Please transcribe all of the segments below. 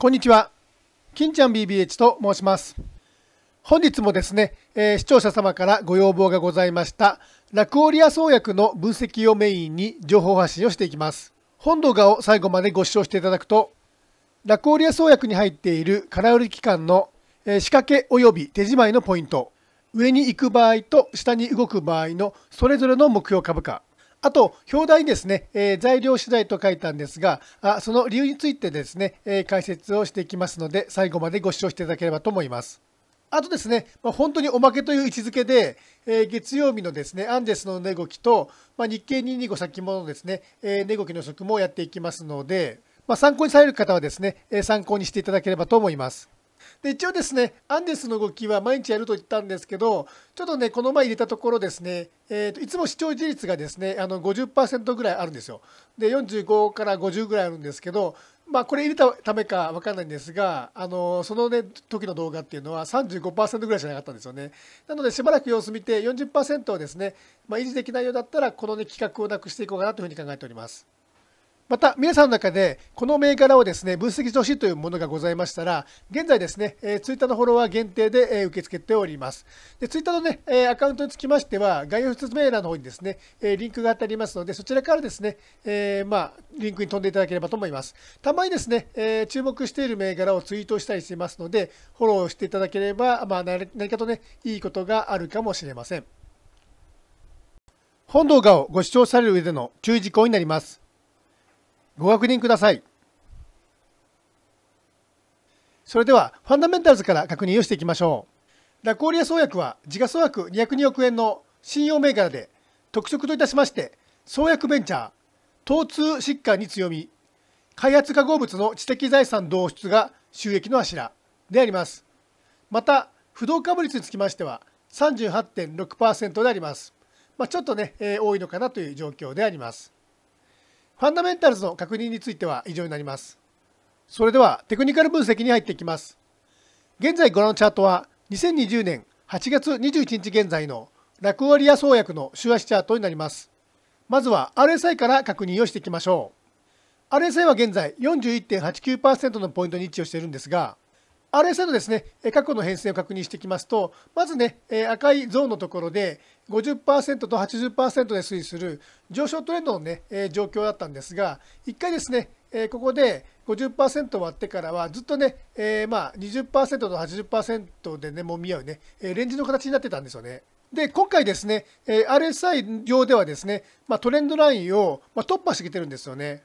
こんにちは。金ちゃん BBH と申します。本日もですね、えー、視聴者様からご要望がございました、ラクオリア創薬の分析をメインに情報発信をしていきます。本動画を最後までご視聴していただくと、ラクオリア創薬に入っている空売り期間の、え仕掛け及び手仕舞いのポイント、上に行く場合と下に動く場合のそれぞれの目標株価、あと、表題にですね、えー、材料次第と書いたんですが、あその理由についてですね、えー、解説をしていきますので、最後までご視聴していただければと思います。あとですね、まあ、本当におまけという位置づけで、えー、月曜日のですね、アンデスの値動きと、まあ、日経225先物のですね、え値動きの予測もやっていきますので、まあ、参考にされる方はですね、え参考にしていただければと思います。で一応ですね、アンデスの動きは毎日やると言ったんですけど、ちょっとね、この前入れたところですね、えーと、いつも視聴持率がですね、あの50%ぐらいあるんですよ。で、45から50ぐらいあるんですけど、まあ、これ入れたためか分かんないんですが、あのその、ね、時の動画っていうのは35%ぐらいしかなかったんですよね。なので、しばらく様子見て40%をですね、まあ、維持できないようだったら、この、ね、企画をなくしていこうかなというふうに考えております。また、皆さんの中で、この銘柄をですね、分析してほしいというものがございましたら、現在ですね、えー、ツイッターのフォロワー限定で、えー、受け付けております。で、ツイッターのね、えー、アカウントにつきましては、概要説明欄の方にですね、えー、リンクがあってありますので、そちらからですね、えー、まあ、リンクに飛んでいただければと思います。たまにですね、えー、注目している銘柄をツイートしたりしてますので、フォローしていただければ、まあ、何かとね、いいことがあるかもしれません。本動画をご視聴される上での注意事項になります。ご確認ください。それでは、ファンダメンタルズから確認をしていきましょう。ラコーリア創薬は、時価総額202億円の信用銘柄で、特色といたしまして、創薬ベンチャー、疼痛疾患に強み、開発化合物の知的財産導出が収益の柱であります。また、不動株率につきましては38.6%であります。まあ、ちょっとね、えー、多いのかなという状況であります。ファンダメンタルズの確認については以上になります。それではテクニカル分析に入っていきます。現在ご覧のチャートは2020年8月21日現在のラクオリア創薬の週足チャートになります。まずは RSI から確認をしていきましょう。RSI は現在41.89%のポイントに位置をしているんですが、RSI のですね、過去の変遷を確認していきますと、まずね、赤いゾーンのところで、50%と80%で推移する上昇トレンドのね、えー、状況だったんですが、1回ですね、えー、ここで50%割ってからはずっとね、えー、まあ20%と80%でね、もみ合うね、えレンジの形になってたんですよね。で、今回ですね、え RSI 上ではですね、まあ、トレンドラインを、ま突破してきてるんですよね。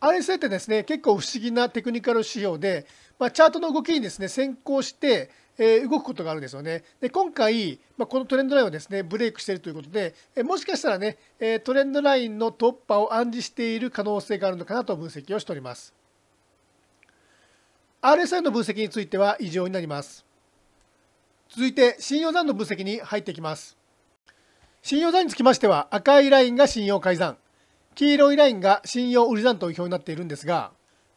RSI ってですね、結構不思議なテクニカル指標で、まあ、チャートの動きにですね、先行して、え動くことがあるんですよね。で今回、まあ、このトレンドラインをですねブレイクしているということで、えもしかしたらね、えトレンドラインの突破を暗示している可能性があるのかなと分析をしております。RSI の分析については以上になります。続いて信用残の分析に入っていきます。信用残につきましては赤いラインが信用改ざん、黄色いラインが信用売り残という表になっているんですが、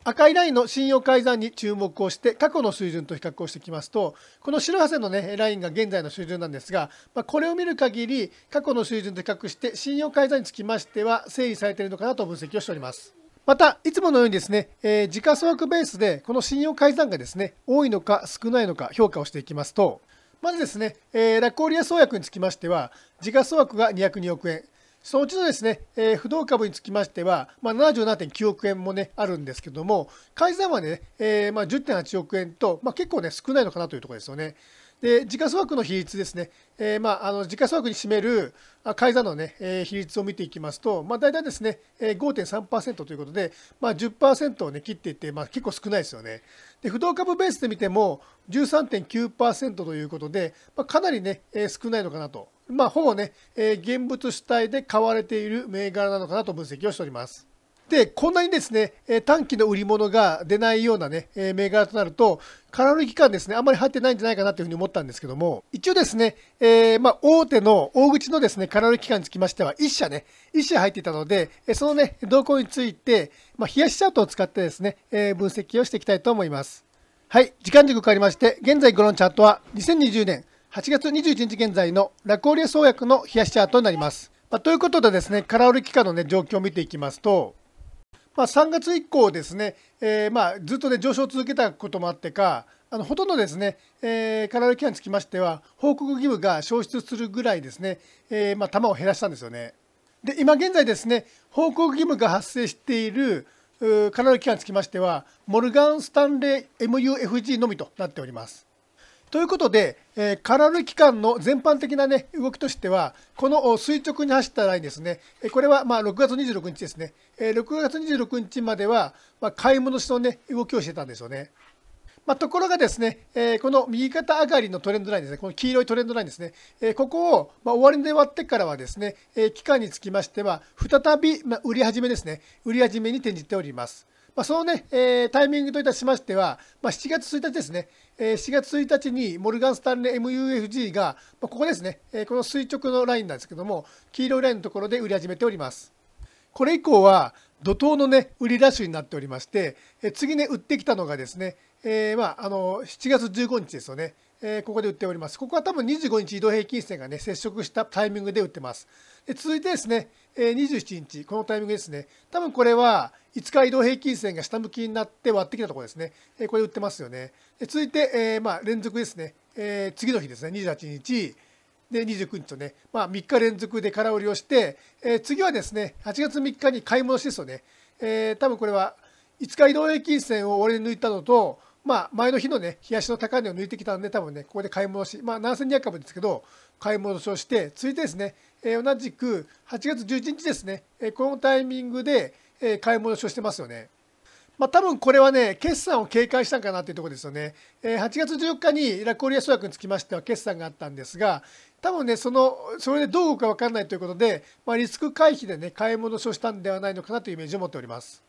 赤いラインの信用改ざんに注目をして過去の水準と比較をしてきますとこの白瀬の、ね、ラインが現在の水準なんですが、まあ、これを見る限り過去の水準と比較して信用改ざんにつきましては整理されているのかなと分析をしております。また、いつものようにですね、えー、時価総額ベースでこの信用改ざんがですね多いのか少ないのか評価をしていきますとまずですね、えー、ラコーリア創薬につきましては時価総額が202億円そのうちのですね、えー、不動株につきましては、まあ、77.9億円もね、あるんですけども、改ざんはね、えー、まあ、10.8億円と、まあ、結構ね、少ないのかなというところですよね。で時価総額の比率ですね、えー、まあ、あの時価総額に占める改ざんのね、えー、比率を見ていきますと、まあ、大体ですね、えー、5.3%ということで、まあ10、を、ね、切っていって、まあ、結構少ないですよね。で不動株ベースで見ても13.9%ということで、まあ、かなりね、えー、少ないのかなと、まあ、ほぼね、え現物主体で買われている銘柄なのかなと分析をしております。で、こんなにですね、短期の売り物が出ないようなね、銘柄となると、空売り期間ですね、あんまり入ってないんじゃないかなというふうに思ったんですけども、一応ですね、えー、まあ、大手の、大口のですね、空売り期間につきましては、1社ね、1社入っていたので、そのね、動向について、まあ、冷やしチャートを使ってですね、えー、分析をしていきたいと思います。はい、時間軸変わりまして、現在ご覧のチャートは、2020年8月21日現在のラコーリア創薬の冷やしチャートになります。まあ、ということでですね、空売り期間のね、状況を見ていきますと、まあ、3月以降ですね、えー、まあずっと、ね、上昇を続けたこともあってか、あのほとんどですね、えー、カラル期間につきましては、報告義務が消失するぐらいですね、えー、まあ、弾を減らしたんですよね。で、今現在ですね、報告義務が発生しているカラル期間につきましては、モルガン・スタンレー MUFG のみとなっております。ということで、えー、空歩期間の全般的な、ね、動きとしては、この垂直に走ったラインですね、これはまあ6月26日ですね、えー、6月26日までは、まあ、買い戻しの、ね、動きをしてたんですよね。まあ、ところがですね、えー、この右肩上がりのトレンドラインですね、この黄色いトレンドラインですね、えー、ここを、まあ、終りで割ってからはですね、えー、期間につきましては、再び、まあ、売り始めですね、売り始めに転じております。まあ、そのね、えー、タイミングといたしましては、まあ、7月1日ですね、えー、7月1日にモルガン・スタンレー MUFG が、まあ、ここですね、えー、この垂直のラインなんですけども、黄色いラインのところで売り始めております。これ以降は、怒涛のね、売りラッシュになっておりまして、えー、次ね、売ってきたのがですね、えー、まあ、あの、7月15日ですよね。えー、ここで売っております。ここは多分25日移動平均線がね、接触したタイミングで売ってます。で続いてですね、えー、27日、このタイミングですね、多分これは5日移動平均線が下向きになって割ってきたところですね、えー、これ売ってますよね。で続いて、えー、まあ、連続ですね、え次の日ですね、28日、で29日とね、まあ、3日連続で空売りをして、え次はですね、8月3日に買い戻しですよね、え多分これは5日移動平均線を終わり抜いたのと、まあ、前の日のね、冷やしの高値を抜いてきたんで、多分ね、ここで買い戻し、まあ、7200株ですけど、買い戻しをして、続いてですね、えー、同じく8月11日ですね、えー、このタイミングで、えー、買い戻しをしてますよね。まあ、多分これはね、決算を警戒したんかなというところですよね。えー、8月14日にラコリア諸薬につきましては決算があったんですが、多分ね、その、それでどう動くか分かんないということで、まあ、リスク回避でね、買い戻しをしたんではないのかなというイメージを持っております。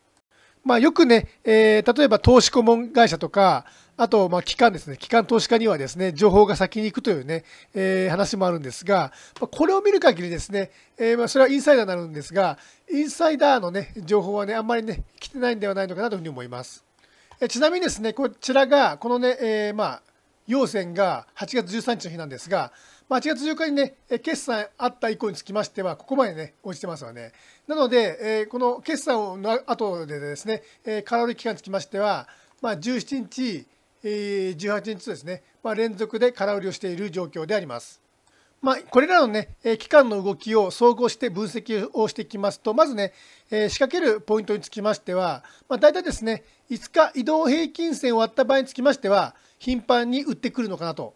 まあ、よくね、えー、例えば投資顧問会社とか、あと、まあ、機関ですね。機関投資家にはですね、情報が先に行くというね、えー、話もあるんですが、まこれを見る限りですね、えー、まそれはインサイダーになるんですが、インサイダーのね、情報はね、あんまりね、来てないんではないのかなというふうに思います。えちなみにですね、こちらが、このね、えまあ、陽線が8月13日の日なんですが、まあ、8月14日にね、決算あった以降につきましては、ここまでね、落ちてますよね。なので、えー、この決算の後でですね、えー、カロリー期間につきましては、まあ、17日、えー、18日ですね、まあ、連続で空売りをしている状況であります。まあ、これらのね、期間の動きを総合して分析をしていきますと、まずね、え仕掛けるポイントにつきましては、まあ、大体ですね、5日移動平均線を割った場合につきましては、頻繁に売ってくるのかなと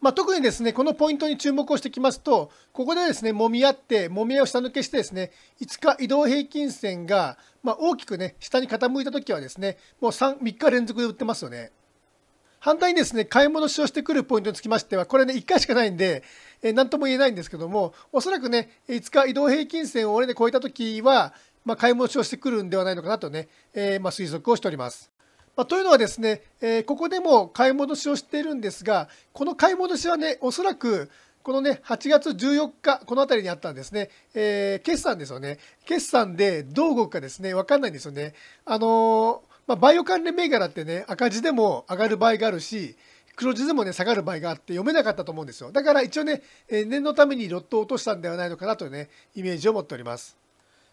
まあ、特にですね、このポイントに注目をしてきますと、ここでですね、揉み合って、揉み合いを下抜けしてですね、5日移動平均線が、まあ、大きくね、下に傾いたときはですね、もう 3, 3日連続で売ってますよね。反対にですね、買い戻しをしてくるポイントにつきましては、これね、1回しかないんで、えー、何とも言えないんですけども、おそらくね、5日移動平均線を終で超えたときは、まあ、買い戻しをしてくるんではないのかなとね、えー、まあ推測をしております。まあ、というのはですね、えー、ここでも買い戻しをしているんですが、この買い戻しはね、おそらくこのね、8月14日、この辺りにあったんですね、えー、決算ですよね、決算でどう動くかですね、分かんないんですよね。あのー、まあ、バイオ関連銘柄ってね、赤字でも上がる場合があるし、黒字でもね、下がる場合があって読めなかったと思うんですよ。だから一応ね、え念のためにロットを落としたんではないのかなというね、イメージを持っております。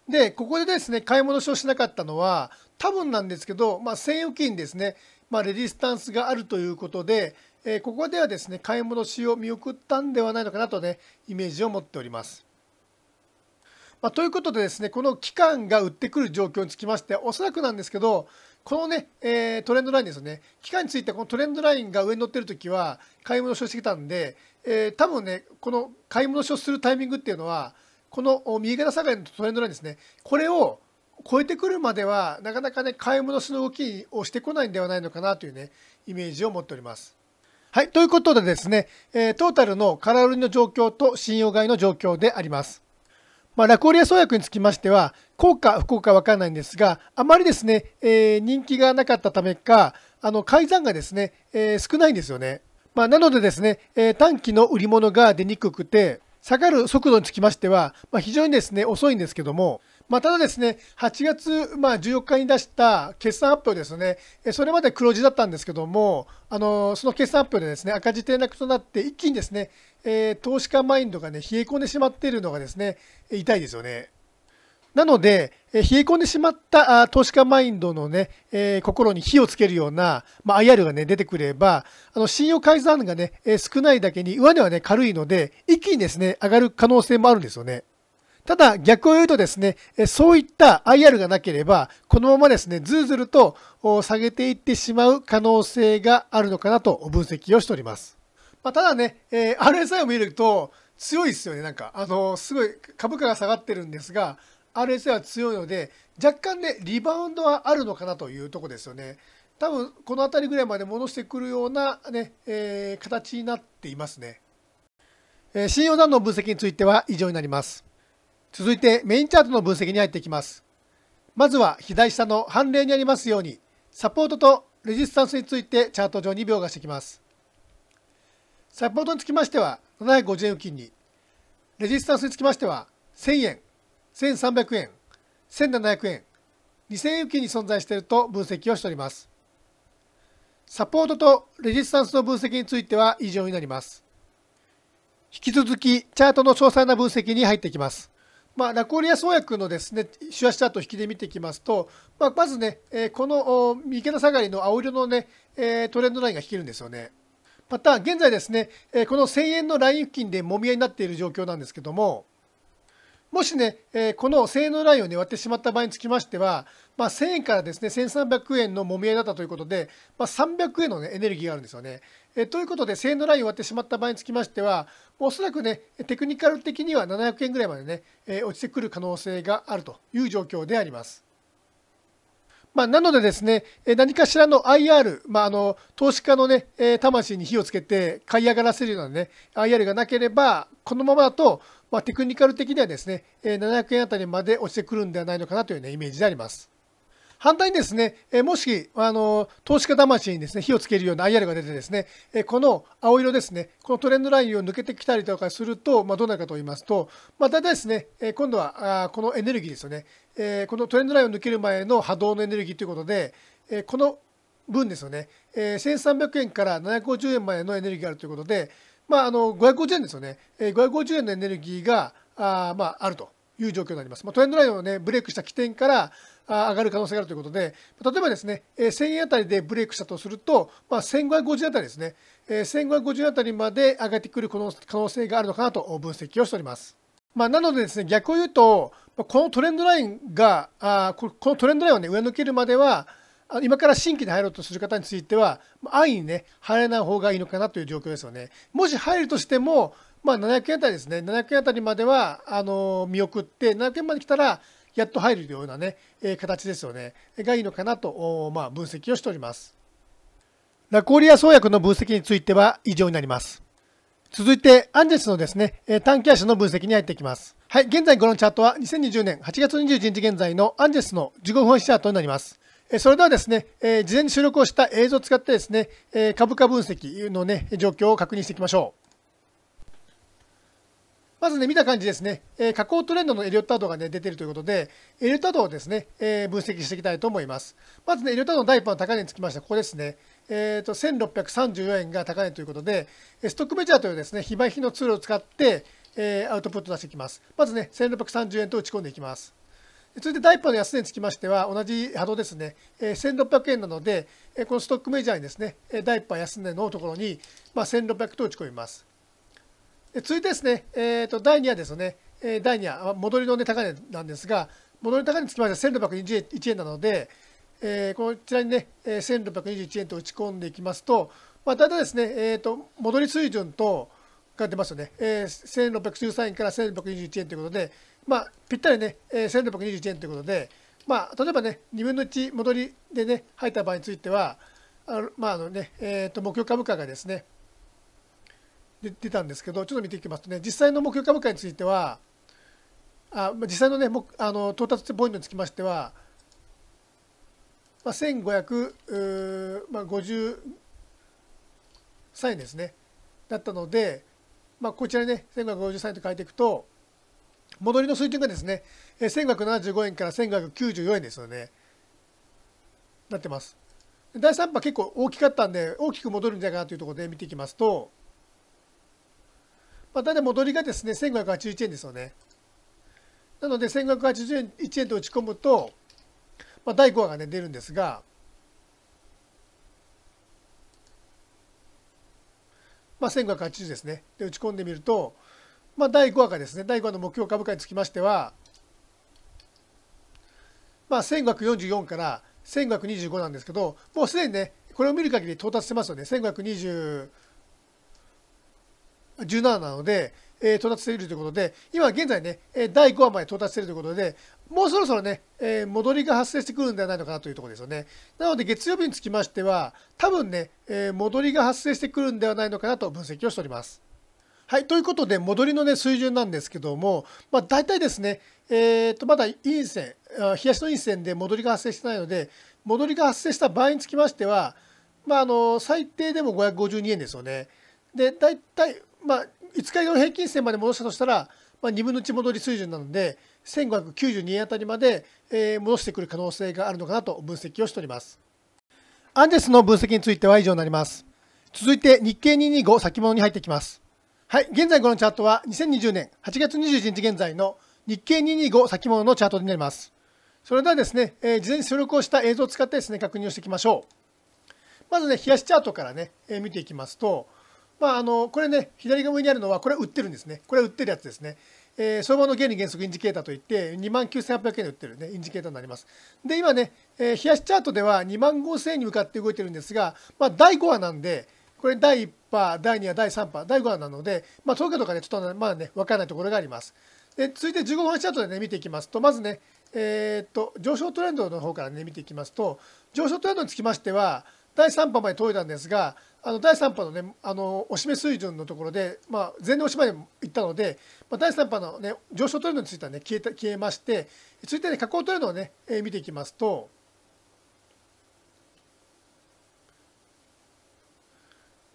で、ここでですね、買い戻しをしなかったのは、多分なんですけど、まあ、専用付近ですね、まあ、レディスタンスがあるということで、えー、ここではですね買い戻しを見送ったんではないのかなとねイメージを持っております。まあ、ということでですねこの期間が売ってくる状況につきましておそらくなんですけどこのね、えー、トレンドラインですよね期間についてこのトレンドラインが上に乗ってる時は買い戻しをしてきたんで、えー、多分ねこの買い戻しをするタイミングっていうのはこの右肩下がりのトレンドラインですねこれを超えてくるまではなかなかね買い戻しの動きをしてこないんではないのかなというねイメージを持っております。はい、ということでですね、えー、トータルの空売りの状況と信用買いの状況であります。まあ、ラコリア創薬につきましては、効果、不効果わかんないんですが、あまりですね、えー、人気がなかったためか、あの、改ざんがですね、えー、少ないんですよね。まあ、なのでですね、え短期の売り物が出にくくて、下がる速度につきましては、まあ、非常にですね、遅いんですけども、まあ、ただですね、8月、まあ、14日に出した決算発表ですね、それまで黒字だったんですけども、あのその決算発表でですね赤字転落となって、一気にですね、えー、投資家マインドが、ね、冷え込んでしまっているのがですね痛いですよね。なので、冷え込んでしまった投資家マインドのね、えー、心に火をつけるような、まあ、IR がね、出てくれば、あの、信用改ざんがね、えー、少ないだけに、上値はね、軽いので、一気にですね、上がる可能性もあるんですよね。ただ逆を言うとですね、そういった IR がなければ、このままですね、ずーずると下げていってしまう可能性があるのかなと分析をしております。まあ、ただね、え RSI を見ると強いですよね、なんか。あのすごい株価が下がってるんですが、RSI は強いので、若干ね、リバウンドはあるのかなというとこですよね。多分この辺りぐらいまで戻してくるようなね、ねえー、形になっていますね。えー、信用団の分析については以上になります。続いてメインチャートの分析に入っていきます。まずは左下の判例にありますように、サポートとレジスタンスについてチャート上に描画していきます。サポートにつきましては750円付近に、レジスタンスにつきましては1000円、1300円、1700円、2000円付近に存在していると分析をしております。サポートとレジスタンスの分析については以上になります。引き続きチャートの詳細な分析に入っていきます。まあ、ラコリア創薬のですね、ュアシャート引きで見ていきますと、まあ、まずね、えー、この池田下がりの青色のね、えー、トレンドラインが引けるんですよね。また、現在ですね、えー、この1000円のライン付近でもみ合いになっている状況なんですけども、もしね、えこの1000円のラインを、ね、割ってしまった場合につきましては、まあ、1000円からですね1300円のもみ合いだったということで、まあ、300円の、ね、エネルギーがあるんですよね。えということで、1000円のラインを割ってしまった場合につきましては、おそらくね、テクニカル的には700円ぐらいまでね、え落ちてくる可能性があるという状況であります。まあ、なのでですね、何かしらの IR、まあ、あの投資家の、ね、魂に火をつけて買い上がらせるような、ね、IR がなければ、このままだと、まあ、テクニカル的にはですね、700円あたりまで落ちてくるんではないのかなという、ね、イメージであります。反対にですね、えもし、あの、投資家魂にですね、火をつけるような IR が出てですね、えこの青色ですね、このトレンドラインを抜けてきたりとかすると、まあ、どうなるかと言いますと、まあ、大体ですね、え今度は、あこのエネルギーですよね、えこのトレンドラインを抜ける前の波動のエネルギーということで、えこの分ですよね、え1300円から750円までのエネルギーがあるということで、まあ、あの550円ですよね、えー、550円のエネルギーがあ,、まあ、あるという状況になります。まあ、トレンドラインを、ね、ブレイクした起点からあ上がる可能性があるということで、例えばですね、えー、1000円あたりでブレイクしたとすると、まあ、1550円あたりですね、えー、1550円あたりまで上がってくる可能性があるのかなと分析をしております。まあ、なのでですね、逆を言うと、このトレンドラインが、あこのトレンドラインを、ね、上抜けるまでは、今から新規で入ろうとする方については、安易にね、入らない方がいいのかなという状況ですよね。もし入るとしても、まあ、700円あたりですね、700円あたりまではあの見送って、700円まで来たら、やっと入るようなね、え形ですよね、がいいのかなと、まあ、分析をしております。ラコーリア創薬の分析については以上になります。続いて、アンジェスのですね、短期足の分析に入っていきます。はい、現在このチャートは2020年8月21日現在のアンジェスの15分足チャートになります。それではですね、え事前に収録をした映像を使ってですね、え株価分析のね、状況を確認していきましょう。まずね、見た感じですね、え下降トレンドのエリオットアドがね、出てるということで、エリオットアドをですね、え分析していきたいと思います。まずね、エリオットアドの第一波の高値につきましてここですね、えーと、1634円が高値ということで、ストックメジャーというですね、非売品のツールを使って、えー、アウトプット出していきます。まずね、1630円と打ち込んでいきます。続いて第1波の安値につきましては、同じ波動ですね、えー、1600円なので、えー、このストックメジャーにですね、えー、第1波安値のところに、まあ、1600と打ち込みます。え続いてですね、えー、と第2波ですね、えー、第2波、戻りの、ね、高値なんですが、戻り高値につきましては1621円なので、えー、こちらにね、えー、1621円と打ち込んでいきますと、まあ、大体ですね、えー、と戻り水準とが出ますよね、えー、1613円から1621円ということで、まあ、ぴったりね、え1621円ということで、まあ、例えばね、2分の1戻りでね、入った場合については、あまああのね、えー、と目標株価がですね、出たんですけど、ちょっと見ていきますとね、実際の目標株価については、あ実際のね、あの到達ポイントにつきましては、まあ、1553円ですね、だったので、まあ、こちらにね、1553円と書いていくと、戻りの水準がですね、1575円から1594円ですよね。なってます。第3波結構大きかったんで、大きく戻るんじゃないかなというところで見ていきますと、まあ、大体戻りがですね、1581円ですよね。なので、1581円 ,1 円と打ち込むと、まあ、第5波がね、出るんですが、まあ、1580ですね。で、打ち込んでみると、まあ、第5話がですね、第5話の目標株価につきましては、まあ、1544から1525なんですけど、もうすでにね、これを見る限り到達してますよね、1 5 2 17なので、えー、到達しているということで、今現在ね、第5話まで到達しているということで、もうそろそろね、えー、戻りが発生してくるんではないのかなというところですよね。なので、月曜日につきましては、多分ね、えー、戻りが発生してくるんではないのかなと分析をしております。はい、ということで、戻りの、ね、水準なんですけども、まあ、大体ですね、えー、とまだ陰線、冷やしの陰線で戻りが発生してないので、戻りが発生した場合につきましては、まあ、あの最低でも552円ですよね。で、大体、まあ、5日の平均線まで戻したとしたら、まあ、2分の1戻り水準なので、1592円あたりまで、えー、戻してくる可能性があるのかなと分析をしております。アンデスの分析については以上になります。続いて日経225先物に入っていきます。はい、現在このチャートは2020年8月21日現在の日経225先物のチャートになります。それではですね、えー、事前に収力をした映像を使ってですね、確認をしていきましょう。まずね、冷やしチャートからね、えー、見ていきますと、まあ、あの、これね、左側にあるのは、これ売ってるんですね。これ売ってるやつですね。えー、相場の原理原則インジケーターといって、29,800円で売ってるね、インジケーターになります。で、今ね、えー、冷やしチャートでは2万5000円に向かって動いてるんですが、まあ、第5話なんで、これ第1波、第2波、第3波、第5波なので、まあ、東京とかね、ちょっとまだね、分からないところがあります。で続いて15分チャートで、ね、見ていきますと、まずね、えー、っと上昇トレンドの方から、ね、見ていきますと、上昇トレンドにつきましては、第3波まで届いたんですが、あの第3波の,、ね、あのおしめ水準のところで、まあ、全年おしまいでいったので、まあ、第3波の、ね、上昇トレンドについては、ね、消えた消えまして、続いて、ね、下降トレンドをね、ねえー、見ていきますと、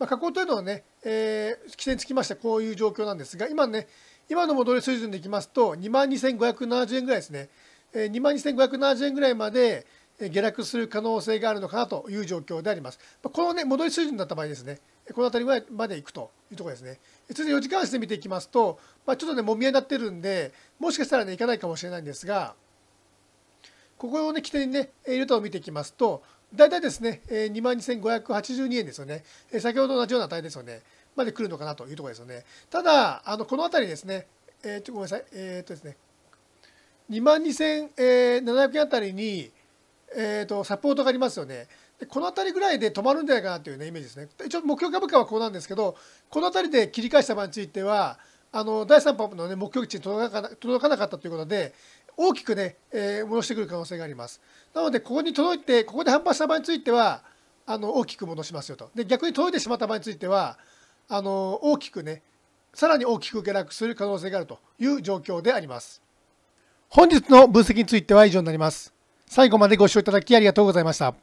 まあ、下降というのはね、えー、規制につきましてこういう状況なんですが、今ね、今の戻り水準でいきますと、22,570円ぐらいですね、えー、22,570円ぐらいまで下落する可能性があるのかなという状況であります。このね、戻り水準だった場合ですね、この辺りまで行くというところですね。続いて4時間足で見ていきますと、まあ、ちょっとね、もみ合いになってるんで、もしかしたらね、いかないかもしれないんですが、ここをね、起点にね、ルートを見ていきますと、大体ですね、2万2582円ですよね。先ほど同じような値ですよね。まで来るのかなというところですよね。ただ、あのこの辺りですね、えー、ちょごめんなさい、えー、っとですね、2万2700円あたりに、えー、とサポートがありますよね。でこの辺りぐらいで止まるんじゃないかなという、ね、イメージですね。一応、目標株価はこうなんですけど、この辺りで切り返した場合については、あの第3波の、ね、目標値に届かなかったということで、大きくね、えー、戻してくる可能性があります。なので、ここに届いて、ここで反発した場合については、あの大きく戻しますよと。で、逆に届いてしまった場合については、あの大きくね、さらに大きく下落する可能性があるという状況であります。本日の分析については以上になります。最後までご視聴いただきありがとうございました。